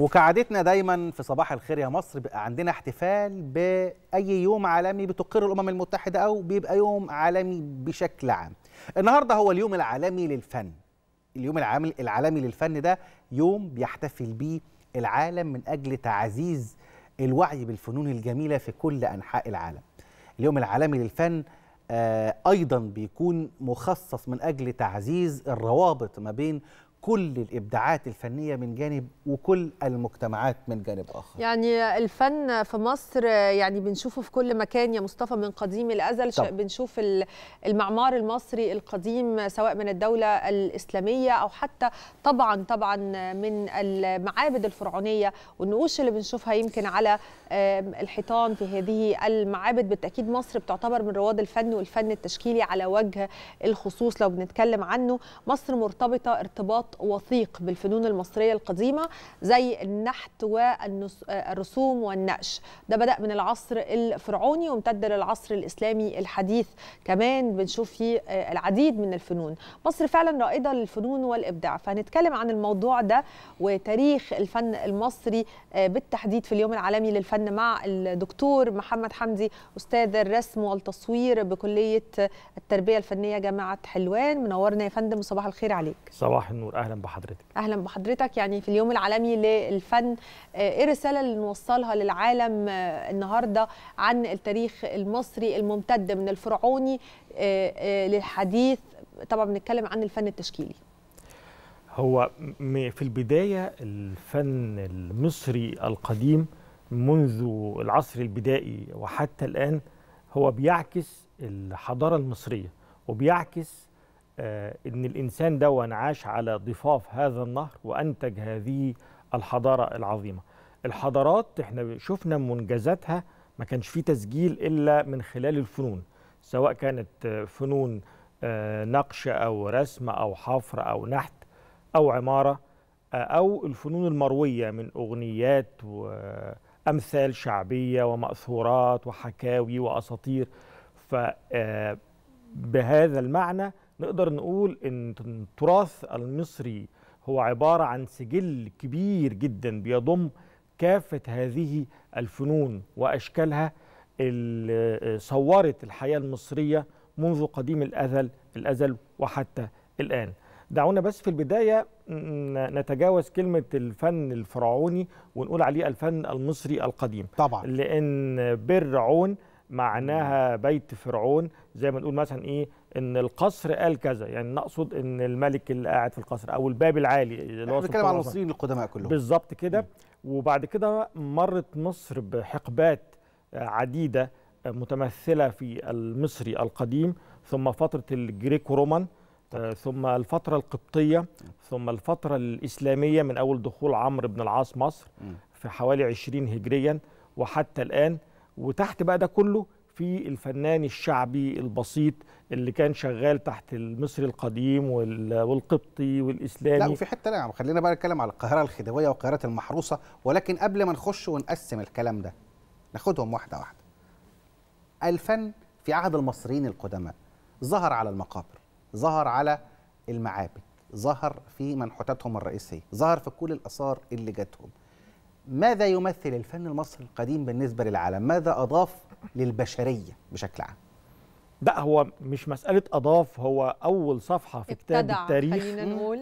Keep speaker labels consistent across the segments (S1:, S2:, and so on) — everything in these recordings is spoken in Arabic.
S1: وكعادتنا دايما في صباح الخير يا مصر بقى عندنا احتفال باي يوم عالمي بتقر الامم المتحده او بيبقى يوم عالمي بشكل عام النهارده هو اليوم العالمي للفن اليوم العالمي العالمي للفن ده يوم بيحتفل بيه العالم من اجل تعزيز الوعي بالفنون الجميله في كل انحاء العالم اليوم العالمي للفن آه، ايضا بيكون مخصص من اجل تعزيز الروابط ما بين كل الابداعات الفنيه من جانب وكل المجتمعات من جانب اخر
S2: يعني الفن في مصر يعني بنشوفه في كل مكان يا مصطفى من قديم الازل طب. بنشوف المعمار المصري القديم سواء من الدوله الاسلاميه او حتى طبعا طبعا من المعابد الفرعونيه والنقوش اللي بنشوفها يمكن على الحيطان في هذه المعابد بالتاكيد مصر بتعتبر من رواد الفن والفن التشكيلي على وجه الخصوص لو بنتكلم عنه مصر مرتبطه ارتباط وثيق بالفنون المصرية القديمة زي النحت والرسوم والنقش ده بدأ من العصر الفرعوني وامتد للعصر الإسلامي الحديث كمان بنشوف فيه آه، العديد من الفنون مصر فعلا رائدة للفنون والإبداع فهنتكلم عن الموضوع ده وتاريخ الفن المصري آه، بالتحديد في اليوم العالمي للفن مع الدكتور محمد حمدي أستاذ الرسم والتصوير بكلية التربية الفنية جامعة حلوان منورنا يا فندم وصباح الخير عليك
S3: صباح النور اهلا بحضرتك
S2: اهلا بحضرتك يعني في اليوم العالمي للفن آه، ايه الرساله اللي نوصلها للعالم آه، النهارده عن التاريخ المصري الممتد من الفرعوني آه، للحديث طبعا بنتكلم عن الفن التشكيلي
S3: هو في البدايه الفن المصري القديم منذ العصر البدائي وحتى الان هو بيعكس الحضاره المصريه وبيعكس آه، ان الانسان دون عاش على ضفاف هذا النهر وانتج هذه الحضاره العظيمه الحضارات احنا شفنا منجزاتها ما كانش في تسجيل الا من خلال الفنون سواء كانت فنون آه، نقش او رسم او حفر او نحت او عماره آه، او الفنون المرويه من اغنيات وامثال شعبيه وماثورات وحكاوي واساطير بهذا المعنى نقدر نقول ان التراث المصري هو عباره عن سجل كبير جدا بيضم كافه هذه الفنون واشكالها اللي صورت الحياه المصريه منذ قديم الازل الازل وحتى الان. دعونا بس في البدايه نتجاوز كلمه الفن الفرعوني ونقول عليه الفن المصري القديم. طبعا لان بر عون معناها بيت فرعون زي ما نقول مثلا ايه ان القصر قال كذا يعني نقصد ان الملك اللي قاعد في القصر او الباب العالي اللي هو بنتكلم على المصريين القدماء كلهم بالظبط كده وبعد كده مرت مصر بحقبات آه، عديده آه، متمثله في المصري القديم ثم فتره الجريكو رومان آه، ثم الفتره القبطيه ثم الفتره الاسلاميه من اول دخول عمرو بن العاص مصر في حوالي 20 هجريا وحتى الان وتحت بقى ده كله في الفنان الشعبي البسيط اللي كان شغال تحت
S1: المصري القديم والقبطي والاسلامي لا وفي حته لا خلينا بقى نتكلم على القاهره الخديويه والقاهره المحروسه ولكن قبل ما نخش ونقسم الكلام ده ناخدهم واحده واحده الفن في عهد المصريين القدماء ظهر على المقابر ظهر على المعابد ظهر في منحوتاتهم الرئيسيه ظهر في كل الاثار اللي جاتهم ماذا يمثل الفن المصري القديم بالنسبة للعالم؟ ماذا أضاف للبشرية بشكل عام؟
S3: لا هو مش مسألة أضاف هو أول صفحة في كتاب التاريخ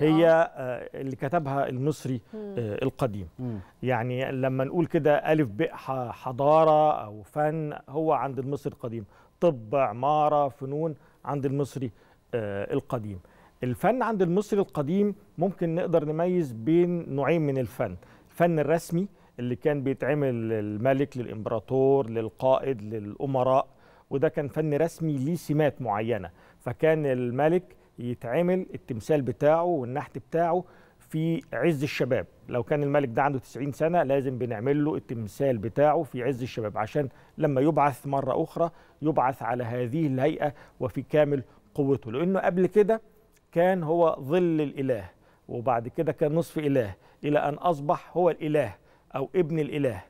S3: هي آه. آه اللي كتبها المصري آه القديم مم. يعني لما نقول كده ألف ب حضارة أو فن هو عند المصري القديم طب عمارة فنون عند المصري آه القديم الفن عند المصري القديم ممكن نقدر نميز بين نوعين من الفن الفن الرسمي اللي كان بيتعمل للملك للامبراطور للقائد للامراء وده كان فن رسمي ليه سمات معينه فكان الملك يتعمل التمثال بتاعه والنحت بتاعه في عز الشباب لو كان الملك ده عنده 90 سنه لازم بنعمل له التمثال بتاعه في عز الشباب عشان لما يبعث مره اخرى يبعث على هذه الهيئه وفي كامل قوته لانه قبل كده كان هو ظل الاله وبعد كده كان نصف اله إلى أن أصبح هو الإله أو ابن الإله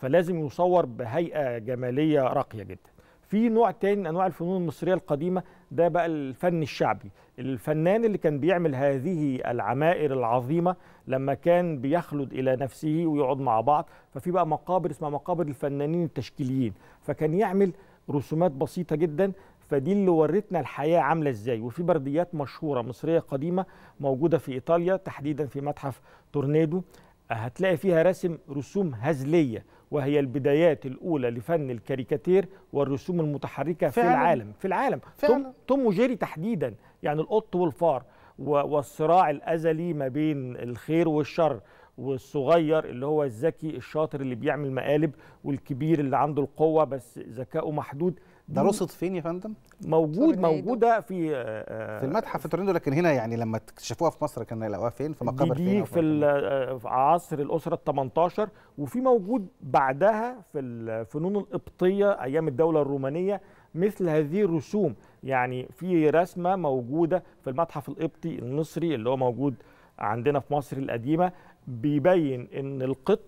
S3: فلازم يصور بهيئة جمالية راقية جدا في نوع تاني من انواع الفنون المصريه القديمه ده بقى الفن الشعبي الفنان اللي كان بيعمل هذه العمائر العظيمه لما كان بيخلد الى نفسه ويقعد مع بعض ففي بقى مقابر اسمها مقابر الفنانين التشكيليين فكان يعمل رسومات بسيطه جدا فدي اللي ورتنا الحياه عامله ازاي وفي برديات مشهوره مصريه قديمه موجوده في ايطاليا تحديدا في متحف تورنيدو هتلاقي فيها رسم رسوم هزليه وهي البدايات الاولى لفن الكاريكاتير والرسوم المتحركه فعلا. في العالم في العالم فعلا. توم وجيري تحديدا يعني القط والفار والصراع الازلي ما بين الخير والشر والصغير اللي هو الذكي الشاطر اللي بيعمل مقالب والكبير اللي عنده القوه
S1: بس ذكائه محدود ده رصد فين يا فندم؟ موجود موجوده في آه، في المتحف في تورنتو لكن هنا يعني لما اكتشفوها في مصر كان لقوها فين؟ في مقابر دي, دي فين؟ في,
S3: آه، في عصر الاسره ال 18 وفي موجود بعدها في الفنون القبطيه ايام الدوله الرومانيه مثل هذه الرسوم يعني في رسمه موجوده في المتحف القبطي المصري اللي هو موجود عندنا في مصر القديمه بيبين ان القط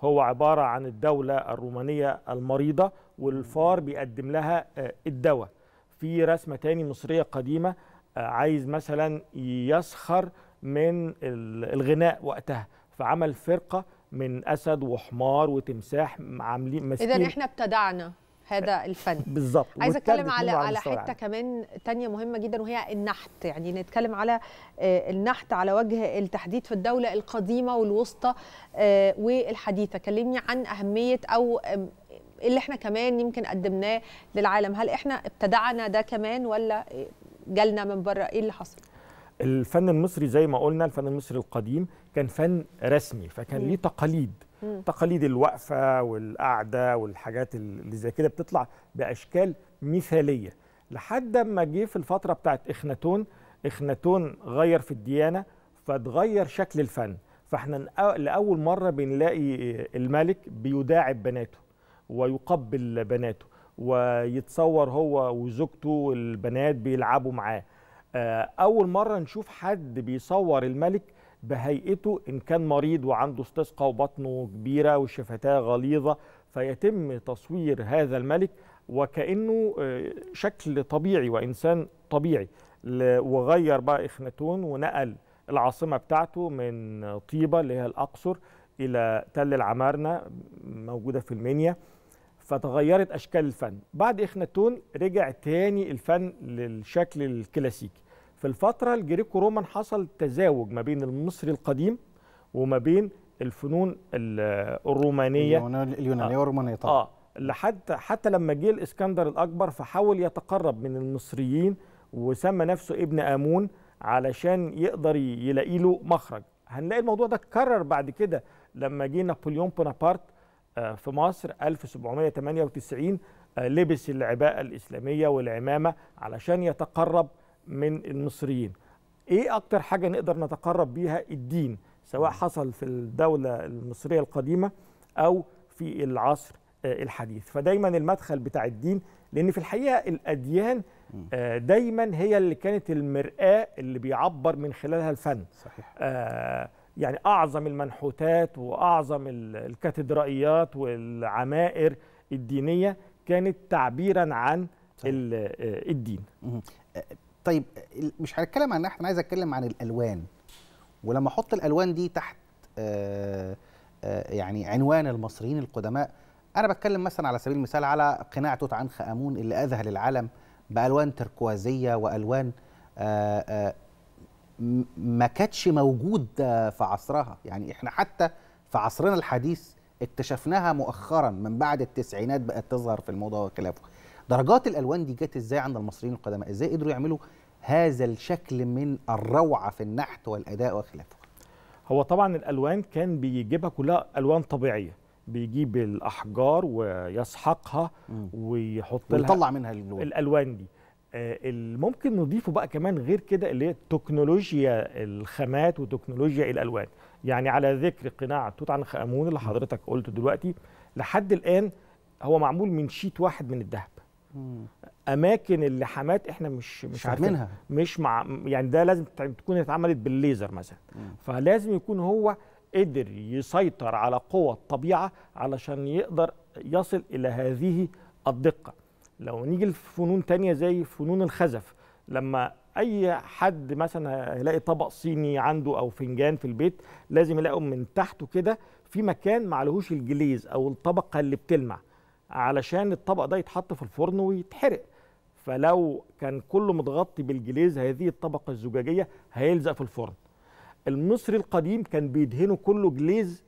S3: هو عبارة عن الدولة الرومانية المريضة والفار بيقدم لها آه، الدواء في رسمة تاني مصرية قديمة آه، عايز مثلا يسخر من الغناء وقتها فعمل فرقة من أسد وحمار وتمساح عاملين ماسكين إذا إحنا
S2: ابتدعنا هذا الفن بالظبط عايزه اتكلم على على حته كمان تانية مهمه جدا وهي النحت يعني نتكلم على آه، النحت على وجه التحديد في الدوله القديمه والوسطى آه، والحديثه كلمني عن اهميه او اللي احنا كمان يمكن قدمناه للعالم هل احنا ابتدعنا ده كمان ولا جالنا من بره ايه اللي حصل
S3: الفن المصري زي ما قلنا الفن المصري القديم كان فن رسمي فكان ليه تقاليد مم. تقاليد الوقفه والقعده والحاجات اللي زي كده بتطلع باشكال مثاليه لحد ما جه في الفتره بتاعت اخناتون اخناتون غير في الديانه فتغير شكل الفن فاحنا لاول مره بنلاقي الملك بيداعب بناته ويقبل بناته ويتصور هو وزوجته والبنات بيلعبوا معاه آه، اول مره نشوف حد بيصور الملك بهيئته إن كان مريض وعنده استسقى وبطنه كبيرة وشفتاه غليظة فيتم تصوير هذا الملك وكأنه آه، شكل طبيعي وإنسان طبيعي وغير بقى إخناتون ونقل العاصمة بتاعته من طيبة اللي هي الأقصر إلى تل العمارنة موجودة في المنيا فتغيرت أشكال الفن بعد إخناتون رجع تاني الفن للشكل الكلاسيكي في الفترة الجريكو رومان حصل تزاوج ما بين المصري القديم وما بين الفنون الرومانية اليونانية آه. والرومانية طبعا آه لحد حتى لما جه الاسكندر الأكبر فحاول يتقرب من المصريين وسمى نفسه ابن آمون علشان يقدر يلاقي له مخرج هنلاقي الموضوع ده اتكرر بعد كده لما جه نابليون بونابرت آه، في مصر 1798 آه، لبس العباءة الإسلامية والعمامة علشان يتقرب من المصريين ايه اكتر حاجه نقدر نتقرب بيها الدين سواء حصل في الدوله المصريه القديمه او في العصر آه، الحديث فدايما المدخل بتاع الدين لان في الحقيقه الاديان آه، دايما هي اللي كانت المراه اللي بيعبر من خلالها الفن صحيح آه يعني اعظم المنحوتات واعظم الكاتدرائيات والعمائر الدينيه
S1: كانت تعبيرا عن صحيح. آه، الدين طيب مش هنتكلم عن احنا عايز اتكلم عن الالوان ولما احط الالوان دي تحت آه، آه، يعني عنوان المصريين القدماء انا بتكلم مثلا على سبيل المثال على قناع توت عنخ امون اللي اذهل العالم بالوان تركوازيه والوان آه، ما كانتش موجود في عصرها يعني احنا حتى في عصرنا الحديث اكتشفناها مؤخرا من بعد التسعينات بقت تظهر في الموضه وخلافه درجات الالوان دي جت ازاي عند المصريين القدماء ازاي قدروا يعملوا هذا الشكل من الروعه في النحت والاداء وخلافه هو طبعا الالوان كان
S3: بيجيبها كلها الوان طبيعيه بيجيب الاحجار ويسحقها ويحط لها ويطلع منها الالوان الالوان دي آه، ممكن نضيفه بقى كمان غير كده اللي هي تكنولوجيا الخامات وتكنولوجيا الالوان يعني على ذكر قناع توت عنخ امون اللي حضرتك قلته دلوقتي لحد الان هو معمول من شيت واحد من الذهب اماكن اللحامات احنا مش مش عارفينها مش مع يعني ده لازم تكون اتعملت بالليزر مثلا فلازم يكون هو قدر يسيطر على قوى الطبيعه علشان يقدر يصل الى هذه الدقه لو نيجي لفنون تانية زي فنون الخزف لما اي حد مثلا هيلاقي طبق صيني عنده او فنجان في البيت لازم يلاقوا من تحته كده في مكان معلهوش الجليز او الطبقه اللي بتلمع علشان الطبق ده يتحط في الفرن ويتحرق فلو كان كله متغطي بالجليز هذه الطبقه الزجاجيه هيلزق في الفرن المصري القديم كان بيدهنه كله جليز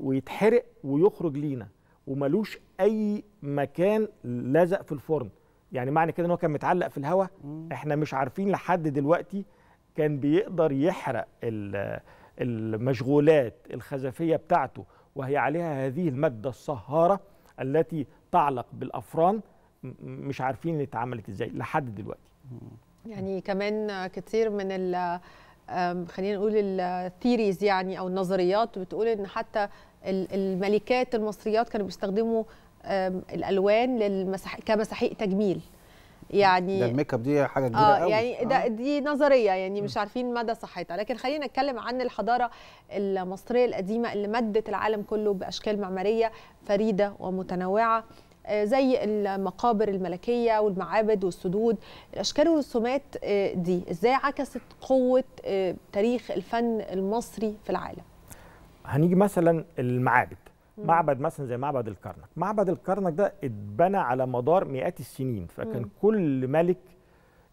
S3: ويتحرق ويخرج لينا وملوش اي مكان لزق في الفرن يعني معنى كده ان هو كان متعلق في الهواء احنا مش عارفين لحد دلوقتي كان بيقدر يحرق المشغولات الخزفيه بتاعته وهي عليها هذه الماده الصهاره التي تعلق بالافران مش عارفين اتعملت ازاي لحد دلوقتي
S2: يعني كمان كتير من ال خلينا نقول الثيريز يعني او النظريات بتقول ان حتى الملكات المصريات كانوا بيستخدموا الالوان للمسح كمساحيق تجميل يعني ده
S1: الميك اب دي حاجه كبيره آه قوي يعني ده آه.
S2: دي نظريه يعني مش عارفين مدى صحتها لكن خلينا نتكلم عن الحضاره المصريه القديمه اللي مدت العالم كله باشكال معماريه فريده ومتنوعه آه، زي المقابر الملكية والمعابد والسدود الأشكال والرسومات آه، دي إزاي عكست قوة آه، تاريخ الفن المصري في العالم
S3: هنيجي مثلا المعابد معبد مثلا زي معبد الكرنك معبد الكرنك ده اتبنى على مدار مئات السنين فكان م. كل ملك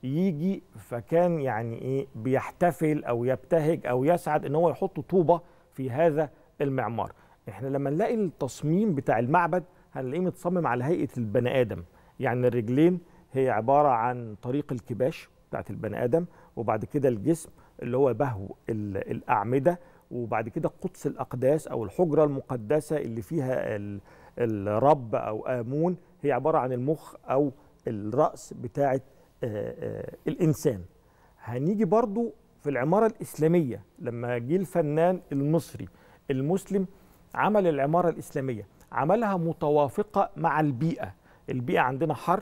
S3: يجي فكان يعني ايه بيحتفل او يبتهج او يسعد ان هو يحط طوبه في هذا المعمار احنا لما نلاقي التصميم بتاع المعبد هنلاقيه متصمم على هيئه البني ادم يعني الرجلين هي عباره عن طريق الكباش بتاعت البني ادم وبعد كده الجسم اللي هو بهو الاعمده وبعد كده قدس الأقداس أو الحجرة المقدسة اللي فيها الرب أو آمون هي عبارة عن المخ أو الرأس بتاعة آه، آه، الإنسان هنيجي برضو في العمارة الإسلامية لما جه الفنان المصري المسلم عمل العمارة الإسلامية عملها متوافقة مع البيئة البيئة عندنا حر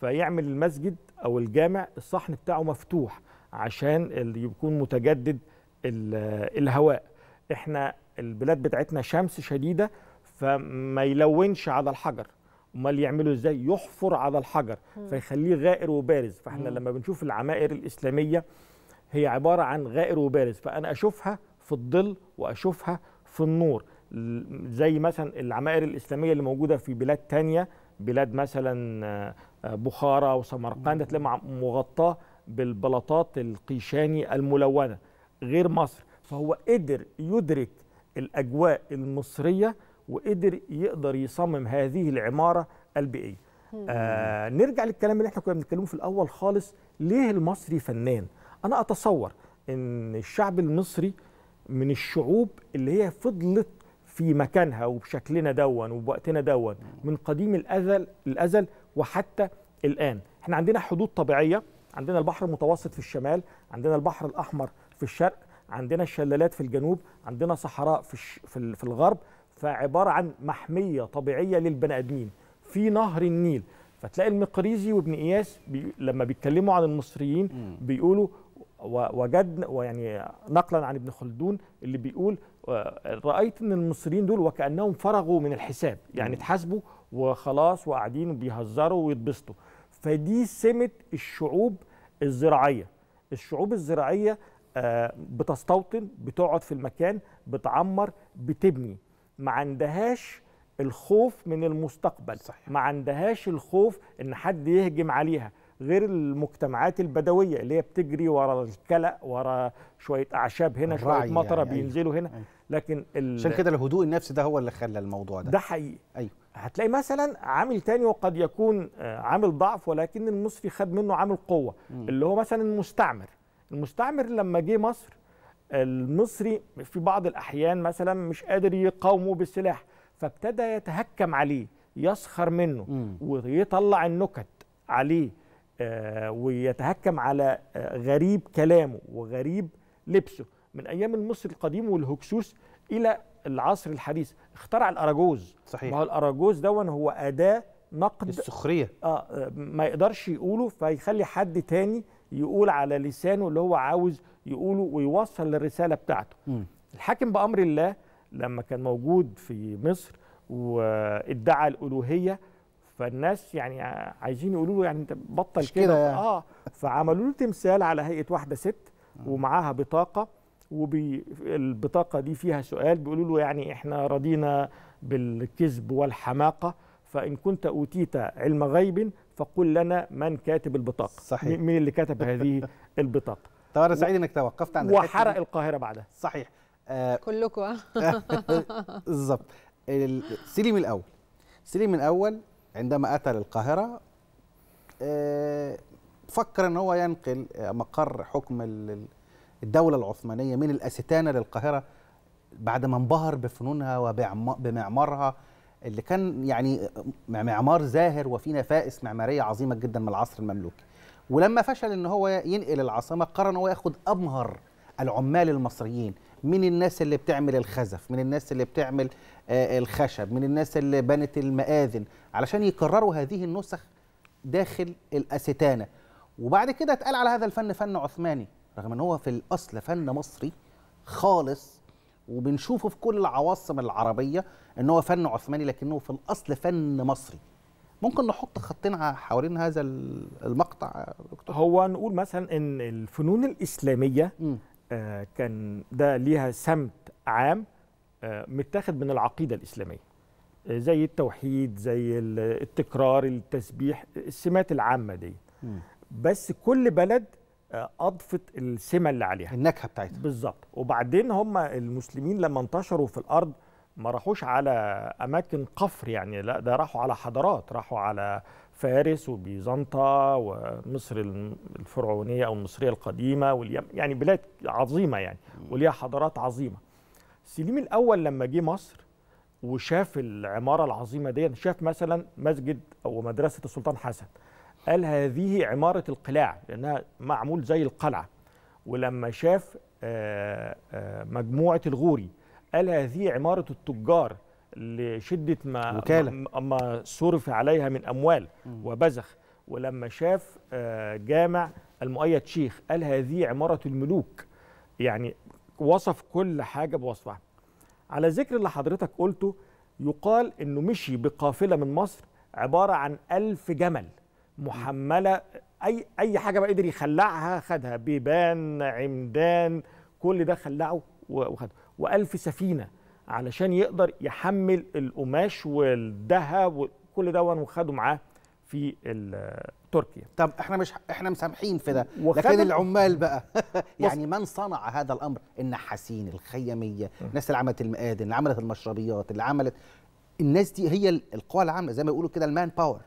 S3: فيعمل المسجد أو الجامع الصحن بتاعه مفتوح عشان اللي يكون متجدد الهواء احنا البلاد بتاعتنا شمس شديده فما يلونش على الحجر امال يعملوا ازاي يحفر على الحجر فيخليه غائر وبارز فاحنا لما بنشوف العمائر الاسلاميه هي عباره عن غائر وبارز فانا اشوفها في الظل واشوفها في النور زي مثلا العمائر الاسلاميه اللي موجوده في بلاد تانية بلاد مثلا آه، بخارى وسمرقند تلاقي مغطاه بالبلاطات القيشاني الملونه غير مصر فهو قدر يدرك الأجواء المصرية وقدر يقدر يصمم هذه العمارة البيئية آه نرجع للكلام اللي احنا كنا بنتكلمه في الأول خالص ليه المصري فنان أنا أتصور أن الشعب المصري من الشعوب اللي هي فضلت في مكانها وبشكلنا دون وبوقتنا دون من قديم الأزل الأزل وحتى الآن احنا عندنا حدود طبيعية عندنا البحر المتوسط في الشمال عندنا البحر الأحمر في الشرق عندنا الشلالات في الجنوب عندنا صحراء في, الش... في, في الغرب فعباره عن محميه طبيعيه للبني ادمين في نهر النيل فتلاقي المقريزي وابن اياس بي... لما بيتكلموا عن المصريين بيقولوا وجدنا ويعني نقلا عن ابن خلدون اللي بيقول آه، رايت ان المصريين دول وكانهم فرغوا من الحساب يعني اتحاسبوا وخلاص وقاعدين بيهزروا ويتبسطوا فدي سمه الشعوب الزراعيه الشعوب الزراعيه آه، بتستوطن بتقعد في المكان بتعمر بتبني ما عندهاش الخوف من المستقبل صحيح. ما عندهاش الخوف ان حد يهجم عليها غير المجتمعات البدويه اللي هي بتجري ورا الكلأ ورا شويه اعشاب هنا شويه يعني. مطره يعني بينزلوا هنا أيوه. لكن عشان كده
S1: الهدوء النفسي
S3: ده هو اللي خلى الموضوع ده ده حقيقي ايوه هتلاقي مثلا عامل تاني وقد يكون آه، عامل ضعف ولكن المصري خد منه عامل قوه م. اللي هو مثلا المستعمر المستعمر لما جه مصر المصري في بعض الأحيان مثلا مش قادر يقاومه بالسلاح فابتدى يتهكم عليه يسخر منه م. ويطلع النكت عليه آه ويتهكم على آه غريب كلامه وغريب لبسه من ايام المصري القديم والهكسوس الى العصر الحديث اخترع الاراجوز صحيح ما هو الاراجوز دون هو اداه نقد السخريه اه ما يقدرش يقوله فيخلي حد تاني يقول على لسانه اللي هو عاوز يقوله ويوصل الرساله بتاعته الحاكم بامر الله لما كان موجود في مصر وادعى الالوهيه فالناس يعني عايزين يقولوا له يعني انت بطل كده يعني. اه فعملوا له تمثال على هيئه واحده ست ومعاها بطاقه والبطاقه دي فيها سؤال بيقولوا له يعني احنا رضينا بالكذب والحماقه فان كنت اوتيت علم غيب فقل لنا من كاتب البطاقه صحيح مين اللي كتب هذه البطاقه
S1: طب انا سعيد انك توقفت عند وحرق القاهره بعدها صحيح آه
S2: كلكم
S1: بالظبط سليم الاول سليم الاول عندما اتى للقاهره آه فكر ان هو ينقل مقر حكم الدوله العثمانيه من الاستانه للقاهره بعد ما انبهر بفنونها وبمعمارها اللي كان يعني معمار زاهر وفي نفائس معماريه عظيمه جدا من العصر المملوكي ولما فشل ان هو ينقل العاصمه قرر ان هو ياخد امهر العمال المصريين من الناس اللي بتعمل الخزف من الناس اللي بتعمل آه، الخشب من الناس اللي بنت المآذن علشان يكرروا هذه النسخ داخل الأستانة وبعد كده اتقال على هذا الفن فن عثماني رغم ان هو في الأصل فن مصري خالص وبنشوفه في كل العواصم العربيه ان هو فن عثماني لكنه في الاصل فن مصري ممكن نحط خطين حوالين هذا المقطع دكتور هو نقول مثلا ان الفنون
S3: الاسلاميه آه كان ده ليها سمت عام آه متاخد من العقيده الاسلاميه آه زي التوحيد زي التكرار التسبيح السمات العامه دي م. بس كل بلد آه، اضفت السمه اللي عليها النكهه بتاعتها بالظبط وبعدين هم المسلمين لما انتشروا في الارض ما راحوش على اماكن قفر يعني لا ده راحوا على حضارات راحوا على فارس وبيزنطة ومصر الفرعونية أو المصرية القديمة واليمن يعني بلاد عظيمة يعني وليها حضارات عظيمة سليم الأول لما جه مصر وشاف العمارة العظيمة دي شاف مثلا مسجد أو مدرسة السلطان حسن قال هذه عمارة القلاع لأنها معمول زي القلعة ولما شاف آه، آه، مجموعة الغوري قال هذه عمارة التجار لشدة ما وكالة. ما صرف عليها من أموال وبذخ ولما شاف آه، جامع المؤيد شيخ قال هذه عمارة الملوك يعني وصف كل حاجة بوصفها على ذكر اللي حضرتك قلته يقال أنه مشي بقافلة من مصر عبارة عن ألف جمل محمله اي اي حاجه بقى قدر يخلعها خدها بيبان عمدان كل ده خلعه وخده والف سفينه علشان يقدر يحمل القماش والذهب وكل ده وخده معاه
S1: في تركيا طب احنا مش احنا مسامحين في ده لكن العمال بقى يعني من صنع هذا الامر النحاسين الخيميه الناس اللي عملت المقادن اللي عملت المشربيات اللي عملت الناس دي هي القوى العامله زي ما يقولوا كده المان باور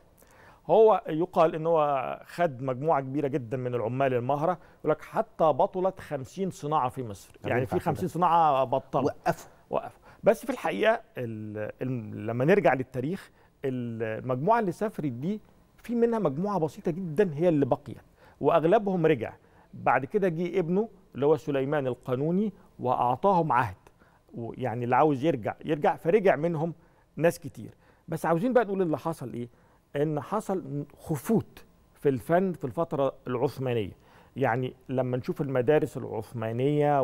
S3: هو يقال ان هو خد مجموعه كبيره جدا من العمال المهره يقول لك حتى بطلت 50 صناعه في مصر يعني في 50 صناعه بطلت وقفوا وقفوا بس في الحقيقه لما نرجع للتاريخ المجموعه اللي سافرت دي في منها مجموعه بسيطه جدا هي اللي بقيت واغلبهم رجع بعد كده جه ابنه اللي هو سليمان القانوني واعطاهم عهد يعني اللي عاوز يرجع يرجع فرجع منهم ناس كتير بس عاوزين بقى نقول اللي حصل ايه ان حصل خفوت في الفن في الفتره العثمانيه يعني لما نشوف المدارس العثمانيه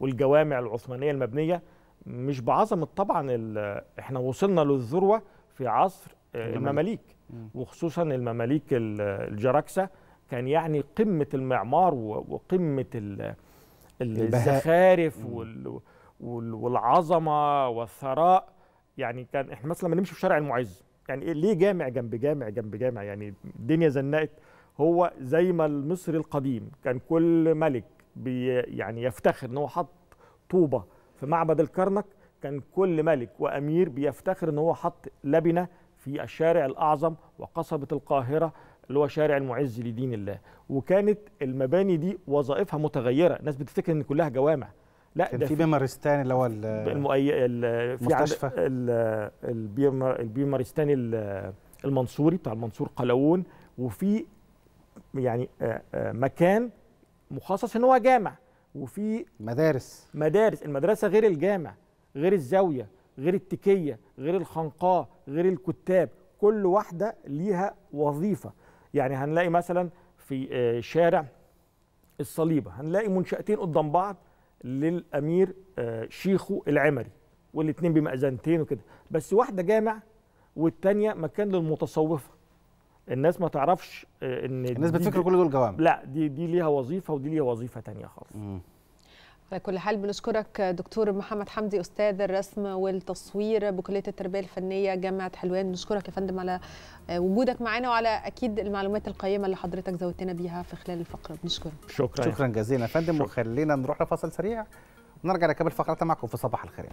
S3: والجوامع العثمانيه المبنيه مش بعظمه طبعا احنا وصلنا للذروه في عصر آه، المماليك وخصوصا المماليك الجراكسه كان يعني قمه المعمار وقمه الزخارف والعظمه والثراء يعني كان احنا مثلا لما نمشي في شارع المعز يعني إيه ليه جامع جنب جامع جنب جامع يعني الدنيا زنقت هو زي ما المصري القديم كان كل ملك بي يعني يفتخر ان هو حط طوبه في معبد الكرنك كان كل ملك وامير بيفتخر ان هو حط لبنه في الشارع الاعظم وقصبه القاهره اللي هو شارع المعز لدين الله وكانت المباني دي وظائفها متغيره الناس بتفتكر ان كلها جوامع لا كان في
S1: بيمارستان اللي هو المؤي...
S3: المستشفى البيمارس المنصوري بتاع المنصور قلاوون وفي يعني آه، آه، مكان مخصص ان هو جامع وفي مدارس مدارس المدرسه غير الجامع غير الزاويه غير التكيه غير الخنقاه غير الكتاب كل واحده ليها وظيفه يعني هنلاقي مثلا في آه، شارع الصليبه هنلاقي منشاتين قدام بعض للامير آه، شيخه العمري والاثنين بمأذنتين وكده بس واحده جامع والثانيه مكان للمتصوفه الناس ما تعرفش آه، ان الناس بتفكر كل دول جوامع لا دي دي ليها وظيفه ودي ليها وظيفه ثانيه خالص
S2: على كل حال بنشكرك دكتور محمد حمدي استاذ الرسم والتصوير بكليه التربيه الفنيه جامعه حلوان بنشكرك يا فندم على وجودك معانا وعلى اكيد المعلومات القيمه اللي حضرتك زودتنا بيها في خلال الفقره بنشكرك
S1: شكرا شكرا جزيلا يا فندم وخلينا نروح لفصل سريع ونرجع نكمل فقرتنا معكم في صباح الخير